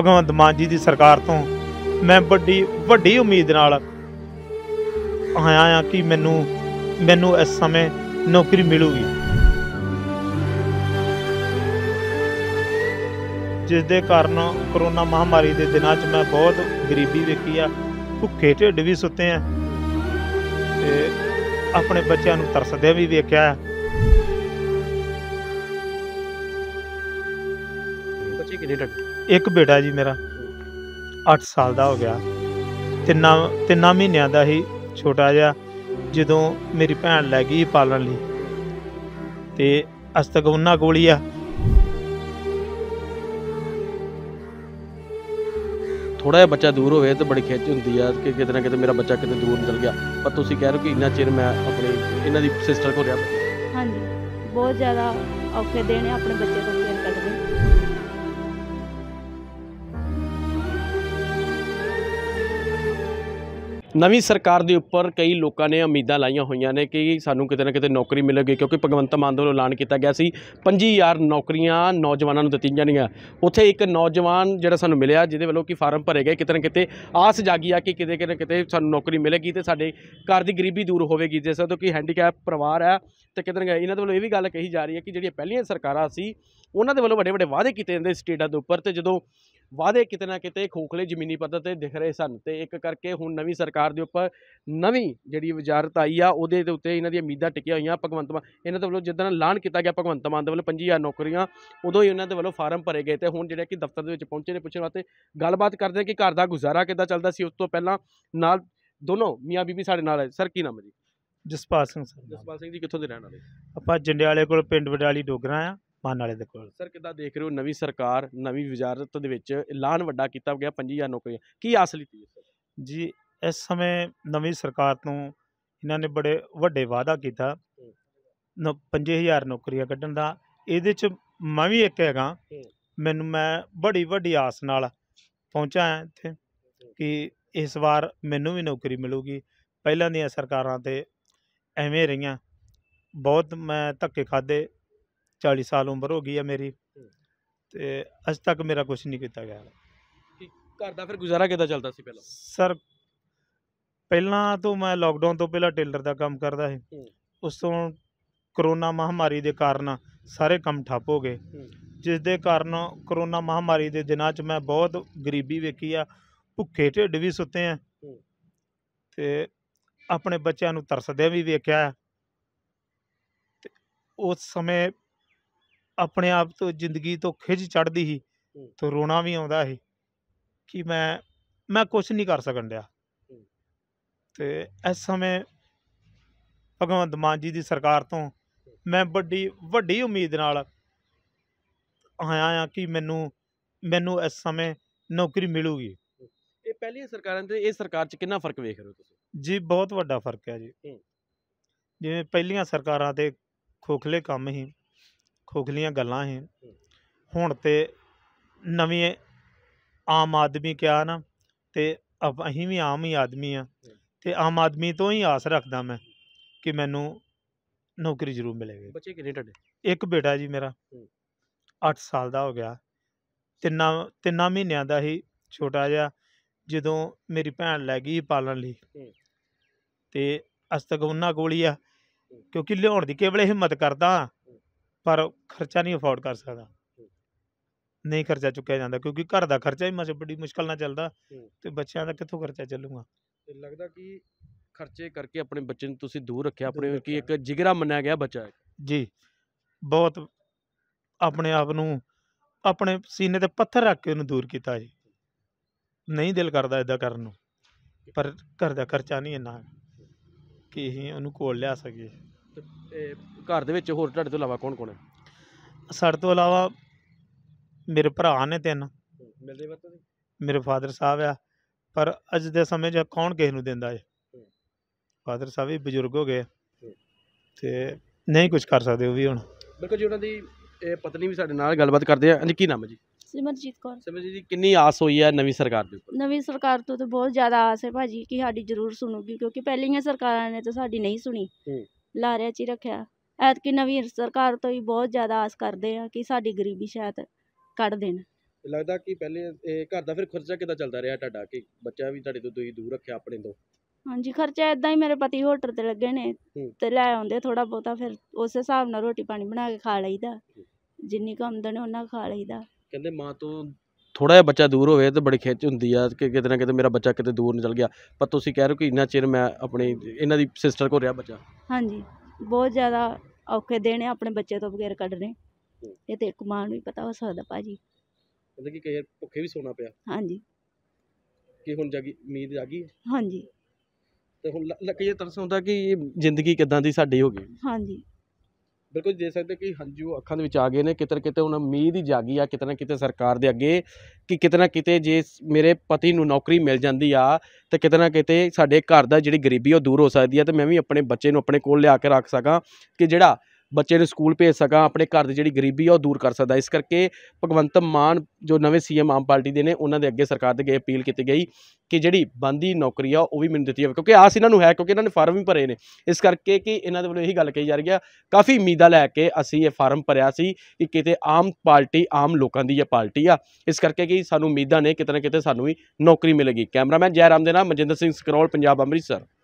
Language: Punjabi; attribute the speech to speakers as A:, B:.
A: ਭਗਵੰਤ ਮਾਨ ਜੀ ਦੀ ਸਰਕਾਰ ਤੋਂ ਮੈਂ ਵੱਡੀ ਵੱਡੀ ਉਮੀਦ ਨਾਲ ਆਇਆ ਆ ਕਿ ਮੈਨੂੰ ਮੈਨੂੰ ਇਸ ਸਮੇਂ ਨੌਕਰੀ ਮਿਲੂਗੀ ਜਿਸ ਦੇ ਕਾਰਨ ਕਰੋਨਾ ਮਹਾਮਾਰੀ ਦੇ ਦਿਨਾਂ 'ਚ ਮੈਂ ਬਹੁਤ ਗਰੀਬੀ ਵੇਖੀ ਆ ਭੁੱਖੇ ਢਿੱਡ ਵੀ ਸੁੱਤੇ ਆ ਤੇ ਆਪਣੇ ਬੱਚਿਆਂ ਨੂੰ ਤਰਸਦੇ ਵੀ ਵੇਖਿਆ
B: ਬੱਚੇ ਕਿੰਨੇ
A: ਇੱਕ ਬੇਟਾ ਜੀ ਮੇਰਾ 8 ਸਾਲ ਦਾ ਹੋ ਗਿਆ ਤਿੰਨਾ ਤਿੰਨਾ ਮਹੀਨਿਆਂ ਦਾ ਹੀ ਛੋਟਾ ਜਿਹਾ ਜਦੋਂ ਮੇਰੀ ਭੈਣ ਲੈ ਗਈ ਪਾਲਣ ਲਈ ਤੇ ਅਸ ਤੱਕ ਉਹਨਾਂ ਕੋਲ ਹੀ ਆ
B: ਥੋੜਾ ਜਿਹਾ ਬੱਚਾ ਦੂਰ ਹੋਵੇ ਤਾਂ ਬੜੀ ਖੇਚ ਹੁੰਦੀ ਆ ਕਿ ਕਿਤੇ ਨਾ ਕਿਤੇ ਮੇਰਾ ਬੱਚਾ ਕਿਤੇ ਦੂਰ ਨਿਕਲ ਗਿਆ ਪਰ ਤੁਸੀਂ ਕਹਿ ਰਹੇ ਹੋ ਕਿ ਇੰਨਾ ਚਿਰ ਮੈਂ ਆਪਣੇ ਇਹਨਾਂ ਦੀ ਸਿਸਟਰ ਕੋਲ ਰਿਹਾ ਹਾਂਜੀ ਬਹੁਤ ਜ਼ਿਆਦਾ ਔਖੇ ਦੇਣੇ ਆਪਣੇ ਬੱਚੇ ਤੋਂ ਫੇਰ ਕੱਢਦੇ ਨਵੀਂ ਸਰਕਾਰ ਦੇ ਉੱਪਰ ਕਈ ਲੋਕਾਂ ਨੇ ਉਮੀਦਾਂ ਲਾਈਆਂ ਹੋਈਆਂ ਨੇ ਕਿ ਸਾਨੂੰ ਕਿਤੇ ਨਾ ਕਿਤੇ ਨੌਕਰੀ ਮਿਲੇਗੀ ਕਿਉਂਕਿ ਭਗਵੰਤ ਮਾਨ ਵੱਲੋਂ ਐਲਾਨ ਕੀਤਾ ਗਿਆ ਸੀ 25000 ਨੌਕਰੀਆਂ ਨੌਜਵਾਨਾਂ ਨੂੰ ਦਿੱਤੀਆਂ ਜਾਣਗੀਆਂ ਉੱਥੇ ਇੱਕ ਨੌਜਵਾਨ ਜਿਹੜਾ ਸਾਨੂੰ ਮਿਲਿਆ ਜਿਹਦੇ ਵੱਲੋਂ ਕਿ ਫਾਰਮ ਭਰੇ ਗਏ ਕਿਤੇ ਨਾ ਕਿਤੇ ਆਸ ਜਾਗੀ ਆ ਕਿ ਕਿਤੇ ਨਾ ਕਿਤੇ ਸਾਨੂੰ ਨੌਕਰੀ ਮਿਲੇਗੀ ਤੇ ਸਾਡੇ ਘਰ ਦੀ ਗਰੀਬੀ ਦੂਰ ਹੋਵੇਗੀ ਜਿਸ ਤੋਂ ਕਿ ਹੈਂਡੀਕੈਪ ਪਰਿਵਾਰ ਹੈ ਤੇ ਕਿਤੇ ਨਾ ਇਹਨਾਂ ਦੇ ਵੱਲੋਂ ਇਹ ਵੀ ਗੱਲ ਕਹੀ ਜਾ ਰਹੀ ਹੈ ਕਿ ਜਿਹੜੀਆਂ ਪਹਿਲੀਆਂ ਸਰਕਾਰਾਂ ਸੀ ਉਹਨਾਂ ਦੇ ਵੱਲੋਂ ਵੱਡੇ ਵੱਡੇ ਵਾਅਦੇ ਕੀਤੇ ਜਾਂਦੇ ਸਟੇਟਾਂ ਦੇ ਉੱਪਰ ਤੇ ਜਦੋਂ ਵਾਅਦੇ ਕਿਤੇ ਨਾ ਕਿਤੇ ਖੋਖਲੇ ਜ਼ਮੀਨੀ ਪੱਧਰ ਤੇ ਦਿਖ ਰਹੇ ਸਨ ਤੇ ਇੱਕ ਕਰਕੇ ਹੁਣ ਨਵੀਂ ਸਰਕਾਰ ਦੇ ਉੱਪਰ ਨਵੀਂ ਜਿਹੜੀ ਵਜ਼ਾਰਤ ਆਈ ਆ ਉਹਦੇ ਦੇ ਉੱਤੇ ਇਹਨਾਂ ਦੀ ਉਮੀਦਾਂ ਟਿਕੀਆਂ ਹੋਈਆਂ ਭਗਵੰਤ ਮਾਨ ਇਹਨਾਂ ਦੇ ਵੱਲੋਂ ਜਿੱਦਾਂ ਐਲਾਨ ਕੀਤਾ ਗਿਆ ਭਗਵੰਤ ਮਾਨ ਦੇ ਵੱਲੋਂ 5000 ਨੌਕਰੀਆਂ ਉਦੋਂ ਹੀ ਉਹਨਾਂ ਦੇ ਵੱਲੋਂ ਫਾਰਮ ਭਰੇ ਗਏ ਤੇ ਹੁਣ ਜਿਹੜੇ ਕਿ ਦਫ਼ਤਰ ਦੇ ਵਿੱਚ ਪਹੁੰਚੇ ਨੇ ਪੁੱਛਣ ਵਾਸਤੇ ਗੱਲਬਾਤ ਕਰਦੇ ਕਿ ਘਰ ਦਾ ਗੁਜ਼ਾਰਾ ਕਿੱਦਾਂ ਚੱਲਦਾ ਸੀ ਉਸ ਤੋਂ ਪਹਿਲਾਂ ਨਾਲ ਦੋਨੋਂ ਮੀਆਂ ਬੀਬੀ ਸਾਡੇ ਨਾਲ ਹੈ ਸਰ ਕੀ ਨਾਮ ਹੈ ਜੀ
A: ਜਸਪਾਲ ਸਿੰਘ ਸਰ
B: ਜਸਪਾਲ ਸਿੰਘ ਜੀ ਕਿੱਥੋਂ ਦੇ ਰਹਿਣ ਵਾਲੇ
A: ਆਪਾਂ ਜੰਡਿਆਲੇ ਕੋਲ ਪਿੰਡ ਵਡਾਲੀ ਡੋਗਰਾ ਆ ਮਾਨ ਵਾਲੇ ਦੇ ਕੋਲ
B: ਸਰ ਕਿਦਾਂ ਦੇਖ ਰਹੇ ਹੋ ਨਵੀਂ ਸਰਕਾਰ ਨਵੀਂ ਵਿਜਾਰਤ ਦੇ ਵਿੱਚ ਐਲਾਨ ਵੱਡਾ ਕੀਤਾ ਗਿਆ 5000 ਨੌਕਰੀਆਂ ਕੀ ਆਸ ਲਈ ਜੀ
A: ਇਸ ਸਮੇਂ ਨਵੀਂ ਸਰਕਾਰ ਤੋਂ ਇਹਨਾਂ ਨੇ ਬੜੇ ਵੱਡੇ ਵਾਅਦਾ ਕੀਤਾ 5000 ਨੌਕਰੀਆਂ ਕੱਢਣ ਦਾ ਇਹਦੇ ਚ ਮੈਂ ਵੀ ਇੱਕ ਹੈਗਾ ਮੈਨੂੰ ਮੈਂ ਬੜੀ ਵੱਡੀ ਆਸ ਨਾਲ ਪਹੁੰਚਾ ਹਾਂ ਇੱਥੇ ਕਿ ਇਸ ਵਾਰ ਮੈਨੂੰ ਵੀ ਨੌਕਰੀ ਮਿਲੂਗੀ ਪਹਿਲਾਂ ਦੀਆਂ ਸਰਕਾਰਾਂ ਤੇ ਐਵੇਂ ਰਹੀਆਂ ਬਹੁਤ ਮੈਂ ਧੱਕੇ ਖਾਦੇ 40 ਸਾਲ ਉਮਰ ਹੋ ਗਈ ਹੈ ਮੇਰੀ ਤੇ ਅੱਜ ਤੱਕ ਮੇਰਾ ਕੁਝ ਨਹੀਂ ਕੀਤਾ ਗਿਆ
B: ਘਰ ਦਾ ਫਿਰ ਗੁਜ਼ਾਰਾ ਕਿਦਾਂ ਚੱਲਦਾ ਸੀ ਪਹਿਲਾਂ
A: ਸਰ ਪਹਿਲਾਂ ਤੋਂ ਮੈਂ ਲਾਕਡਾਊਨ ਤੋਂ ਪਹਿਲਾਂ ਟੇਲਰ ਦਾ ਕੰਮ ਕਰਦਾ ਸੀ ਉਸ ਤੋਂ ਕਰੋਨਾ ਮਹਾਮਾਰੀ ਦੇ ਕਾਰਨ ਸਾਰੇ ਕੰਮ ਠੱਪ ਹੋ ਗਏ ਜਿਸ ਦੇ ਕਾਰਨ ਕਰੋਨਾ ਮਹਾਮਾਰੀ ਦੇ ਦਿਨਾਂ 'ਚ ਮੈਂ ਬਹੁਤ ਗਰੀਬੀ ਵੇਖੀ ਆ ਭੁੱਖੇ ਢਿੱਡ ਵੀ ਸੁੱਤੇ ਆ ਤੇ ਆਪਣੇ ਬੱਚਿਆਂ ਨੂੰ ਤਰਸਦੇ ਵੀ ਵੇਖਿਆ ਉਸ ਸਮੇਂ ਆਪਣੇ ਆਪ ਤੋਂ ਜ਼ਿੰਦਗੀ ਤੋਂ ਖਿੱਚ ਚੜਦੀ ਸੀ ਤੇ ਰੋਣਾ ਵੀ ਆਉਂਦਾ ਸੀ ਕਿ ਮੈਂ ਮੈਂ ਕੁਝ ਨਹੀਂ ਕਰ ਸਕਣ ਡਿਆ ਤੇ ਇਸ ਸਮੇਂ ਭਗਵੰਤ ਮਾਨ ਜੀ ਦੀ ਸਰਕਾਰ ਤੋਂ ਮੈਂ ਵੱਡੀ ਵੱਡੀ ਉਮੀਦ ਨਾਲ ਆਇਆ ਆ ਕਿ ਮੈਨੂੰ ਮੈਨੂੰ ਇਸ ਸਮੇਂ ਨੌਕਰੀ ਮਿਲੂਗੀ
B: ਇਹ ਪਹਿਲੀਆਂ ਸਰਕਾਰਾਂ ਤੇ ਇਹ ਸਰਕਾਰ 'ਚ ਕਿੰਨਾ ਫਰਕ ਵੇਖ ਰਹੇ ਹੋ ਤੁਸੀਂ
A: ਜੀ ਬਹੁਤ ਵੱਡਾ ਫਰਕ ਹੈ ਜੀ ਜਿਵੇਂ ਪਹਿਲੀਆਂ ਸਰਕਾਰਾਂ ਤੇ ਖੋਖਲੇ ਕੰਮ ਹੀ ਖੋਖਲੀਆਂ ਗੱਲਾਂ ਹੀ ਹੁਣ ਤੇ ਨਵੇਂ ਆਮ ਆਦਮੀ ਕਿਹਾ ਨਾ ਤੇ ਅਸੀਂ ਵੀ ਆਮ ਹੀ ਆਦਮੀ ਆ ਤੇ ਆਮ ਆਦਮੀ ਤੋਂ ਹੀ ਆਸ ਰੱਖਦਾ ਮੈਂ ਕਿ ਮੈਨੂੰ ਨੌਕਰੀ ਜ਼ਰੂਰ ਮਿਲੇਗੀ
B: ਬੱਚੇ ਕਿੰਨੇ ਤੁਹਾਡੇ
A: ਇੱਕ ਬੇਟਾ ਜੀ ਮੇਰਾ 8 ਸਾਲ ਦਾ ਹੋ ਗਿਆ ਤਿੰਨਾ ਤਿੰਨਾ ਮਹੀਨਿਆਂ ਦਾ ਹੀ ਛੋਟਾ ਜਿਹਾ ਜਦੋਂ ਮੇਰੀ ਭੈਣ ਲੈ ਗਈ ਪਾਲਣ ਲਈ ਤੇ ਅਸ ਉਹਨਾਂ ਕੋਲ ਹੀ ਆ ਕਿਉਂਕਿ ਲਿਆਉਣ ਦੀ ਕੇਵਲ ਹਿੰਮਤ ਕਰਦਾ ਪਰ ਖਰਚਾ ਨਹੀਂ ਅਫੋਰਡ ਕਰ ਸਕਦਾ ਨਹੀਂ ਖਰਚਾ ਚੁੱਕਿਆ ਜਾਂਦਾ ਕਿਉਂਕਿ ਘਰ ਦਾ ਖਰਚਾ ਹੀ ਮਸੇ ਬੜੀ ਮੁਸ਼ਕਲ ਨਾਲ ਚੱਲਦਾ ਤੇ ਬੱਚਿਆਂ ਦਾ ਕਿੱਥੋਂ ਖਰਚਾ ਚੱਲੂਗਾ
B: ਤੇ ਲੱਗਦਾ ਕਿ ਖਰਚੇ ਕਰਕੇ ਆਪਣੇ ਬੱਚੇ ਨੂੰ ਤੁਸੀਂ ਦੂਰ ਰੱਖਿਆ ਆਪਣੇ ਕਿ ਇੱਕ ਜਿਗਰਾ ਮੰਨਿਆ ਗਿਆ ਬੱਚਾ
A: ਜੀ ਬਹੁਤ ਆਪਣੇ ਆਪ ਨੂੰ ਆਪਣੇ ਸੀਨੇ ਤੇ ਪੱਥਰ ਰੱਖ ਕੇ ਉਹਨੂੰ ਦੂਰ ਕੀਤਾ ਜੀ ਨਹੀਂ ਦਿਲ ਕਰਦਾ ਇਦਾਂ ਕਰਨ ਨੂੰ ਪਰ ਘਰ ਦਾ ਖਰਚਾ ਨਹੀਂ ਇੰਨਾ ਕਿ ਇਹ ਉਹਨੂੰ ਕੋਲ ਲਿਆ ਸਕੀਏ
B: ਘਰ ਦੇ ਵਿੱਚ ਹੋਰ ਤੁਹਾਡੇ ਤੋਂ ਇਲਾਵਾ ਕੌਣ ਕੌਣ ਹੈ
A: ਸਾਡੇ ਤੋਂ ਇਲਾਵਾ ਮੇਰੇ ਭਰਾ ਨੇ ਤਿੰਨ ਮਿਲਦੇ ਵਤਨ ਮੇਰੇ ਫਾਦਰ ਸਾਹਿਬ ਆ ਪਰ ਅੱਜ ਦੇ ਸਮੇਂ 'ਚ ਕੌਣ ਕਿਸ ਨੂੰ ਦਿੰਦਾ ਏ ਫਾਦਰ ਸਾਹਿਬ ਵੀ
B: ਬਜ਼ੁਰਗ ਹੋ ਗਏ ਤੇ ਨਹੀਂ ਕੁਝ ਕਰ ਸਕਦੇ ਉਹ ਵੀ ਹੁਣ ਬਿਲਕੁਲ ਜੀ ਉਹਨਾਂ ਦੀ ਇਹ ਪਤਨੀ ਵੀ ਸਾਡੇ ਨਾਲ ਗੱਲਬਾਤ ਕਰਦੇ ਆ ਹਾਂਜੀ ਕੀ ਨਾਮ ਹੈ ਜੀ ਸਿਮਰਜੀਤ ਕੌਰ ਸਿਮਰਜੀਤ ਜੀ ਕਿੰਨੀ ਆਸ ਹੋਈ ਹੈ ਨਵੀਂ ਸਰਕਾਰ ਦੇ ਉੱਪਰ ਨਵੀਂ ਸਰਕਾਰ ਤੋਂ ਤਾਂ ਬਹੁਤ ਜ਼ਿਆਦਾ ਆਸ ਹੈ ਭਾਜੀ ਕਿ ਸਾਡੀ ਜ਼ਰੂਰ ਸੁਣੂਗੀ ਕਿਉਂਕਿ ਪਹਿਲੀਆਂ ਸਰਕਾਰਾਂ ਨੇ ਤਾਂ ਸਾਡੀ ਨਹੀਂ ਸੁਣੀ ਹੂੰ। ਲਾਰਿਆਂ 'ਚ ਹੀ ਰੱਖਿਆ ਐਤਕੀ ਨਵੀਂ ਸਰਕਾਰ ਤੋਂ ਹੀ ਬਹੁਤ ਜ਼ਿਆਦਾ ਆਸ ਕਰਦੇ ਆ ਕਿ ਸਾਡੀ ਗਰੀਬੀ ਸ਼ਾਇਦ ਕੱਢ ਦੇਣ ਲੱਗਦਾ ਕਿ ਪਹਿਲੇ ਇਹ ਘਰ ਦਾ ਫਿਰ ਖਰਚਾ ਕਿਦਾਂ ਚੱਲਦਾ ਰਿਹਾ ਤੁਹਾਡਾ ਕਿ ਬੱਚਾ ਵੀ ਤੁਹਾਡੇ ਤੋਂ ਤੁਸੀਂ ਦੂਰ ਰੱਖਿਆ ਆਪਣੇ ਤੋਂ ਹਾਂਜੀ ਖਰਚਾ ਇਦਾਂ ਹੀ ਮੇਰੇ ਪਤੀ ਹੋਟਲ ਤੇ ਲੱਗੇ ਨੇ ਤੇ ਲੈ ਆਉਂਦੇ ਥੋੜਾ ਬਹੁਤਾ ਫਿਰ ਉਸ ਹਿਸਾਬ ਨਾਲ ਰੋਟੀ ਪਾਣੀ ਬਣਾ ਕੇ ਖਾ ਲਈਦਾ ਜਿੰਨੀ ਕੁ ਆਮਦਨ ਉਹਨਾਂ ਖਾ ਲਈਦਾ ਕਹਿੰਦੇ ਮਾਂ ਤੋਂ ਥੋੜਾ ਜਿਹਾ ਬੱਚਾ ਦੂਰ ਹੋਵੇ ਤਾਂ ਬੜੀ ਖਿੱਚ ਹੁੰਦੀ ਆ ਕਿ ਕਿਤੇ ਨਾ ਕਿਤੇ ਮੇਰਾ ਬੱਚਾ ਕਿਤੇ ਦੂਰ ਨਿਕਲ ਗਿਆ ਪਰ ਤੁਸੀਂ ਕਹਿ ਰਹੇ ਹੋ ਕਿ ਇੰਨਾ ਚਿਰ ਮੈਂ ਆਪਣੀ ਇਹਨਾਂ ਦੀ ਸਿਸਟਰ ਕੋਲ ਰਿਹਾ ਬੱਚਾ ਹਾਂਜੀ ਬਹੁਤ ਜ਼ਿਆਦਾ ਔਖੇ ਦੇਣੇ ਆਪਣੇ ਬੱਚੇ ਤੋਂ ਬਗੈਰ ਕੱਢਨੇ ਇਹ ਤੇ ਇੱਕ ਮਾਂ ਨੂੰ ਹੀ ਪਤਾ ਹੋ ਸਕਦਾ ਭਾਜੀ ਮਤਲਬ ਕਿ ਕਈ ਭੁੱਖੇ ਵੀ ਸੋਣਾ ਪਿਆ ਹਾਂਜੀ ਕਿ ਹੁਣ ਜਾਗੀ ਉਮੀਦ ਜਾਗੀ ਹਾਂਜੀ ਤੇ ਹੁਣ ਲੱਗਿਆ ਤਰਸ ਹੁੰਦਾ ਕਿ ਜ਼ਿੰਦਗੀ ਕਿਦਾਂ ਦੀ ਸਾਡੀ ਹੋ ਗਈ ਹਾਂਜੀ ਬਿਲਕੁਲ ਦੇ ਸਕਦੇ ਕਿ ਹੰਝੂ ਅੱਖਾਂ ਦੇ ਵਿੱਚ ਆ ਗਏ ਨੇ ਕਿਤੇ ਕਿਤੇ ਉਹਨਾਂ ਉਮੀਦ ਹੀ ਜਾਗੀ ਆ ਕਿਤੇ ਨਾ ਕਿਤੇ ਸਰਕਾਰ ਦੇ ਅੱਗੇ ਕਿ ਕਿਤੇ ਨਾ ਕਿਤੇ ਜੇ ਮੇਰੇ ਪਤੀ ਨੂੰ ਨੌਕਰੀ ਮਿਲ ਜਾਂਦੀ ਆ ਤੇ ਕਿਤੇ ਨਾ ਕਿਤੇ ਸਾਡੇ ਘਰ ਦਾ ਜਿਹੜੀ ਗਰੀਬੀ ਉਹ ਦੂਰ ਹੋ ਸਕਦੀ ਆ ਤੇ ਮੈਂ ਵੀ ਆਪਣੇ ਬੱਚੇ ਨੂੰ ਆਪਣੇ ਕੋਲ ਲਿਆ ਕੇ ਰੱਖ ਸਕਾਂ ਕਿ ਜਿਹੜਾ ਬੱਚੇ ਨੂੰ ਸਕੂਲ ਭੇਜ ਸਕਾਂ ਆਪਣੇ ਘਰ ਦੀ ਜਿਹੜੀ ਗਰੀਬੀ ਆ ਉਹ ਦੂਰ ਕਰ ਸਕਦਾ ਇਸ ਕਰਕੇ ਭਗਵੰਤ ਮਾਨ ਜੋ ਨਵੇਂ ਸੀਐਮ ਆਮ ਪਾਰਟੀ ਦੇ ਨੇ ਉਹਨਾਂ ਦੇ ਅੱਗੇ ਸਰਕਾਰ ਦੇ ਅੱਗੇ ਅਪੀਲ ਕੀਤੀ ਗਈ ਕਿ ਜਿਹੜੀ ਬੰਦੀ ਨੌਕਰੀ ਆ ਉਹ ਵੀ ਮੈਨੂੰ ਦਿੱਤੀ ਜਾਵੇ ਕਿਉਂਕਿ ਆਸ ਇਹਨਾਂ ਨੂੰ ਹੈ ਕਿਉਂਕਿ ਇਹਨਾਂ ਨੇ ਫਾਰਮ ਵੀ ਭਰੇ ਨੇ ਇਸ ਕਰਕੇ ਕਿ ਇਹਨਾਂ ਦੇ ਵੱਲੋਂ ਇਹੀ ਗੱਲ ਕਹੀ ਜਾ ਰਹੀ ਆ ਕਾਫੀ ਉਮੀਦਾਂ ਲੈ ਕੇ ਅਸੀਂ ਇਹ ਫਾਰਮ ਭਰਿਆ ਸੀ ਕਿ ਕਿਤੇ ਆਮ ਪਾਰਟੀ ਆਮ ਲੋਕਾਂ ਦੀ ਇਹ ਪਾਰਟੀ ਆ ਇਸ ਕਰਕੇ ਕਿ ਸਾਨੂੰ ਉਮੀਦਾਂ ਨੇ ਕਿਤੇ ਨਾ ਕਿਤੇ ਸਾਨੂੰ ਵੀ ਨੌਕਰੀ ਮਿਲੇਗੀ ਕੈਮਰਾਮੈਨ ਜੈਰਾਮ ਦੇ ਨਾਲ ਮਨਜਿੰਦਰ ਸਿੰਘ ਸਕਰੋਲ ਪੰਜਾਬ ਅੰਮ੍ਰਿਤਸਰ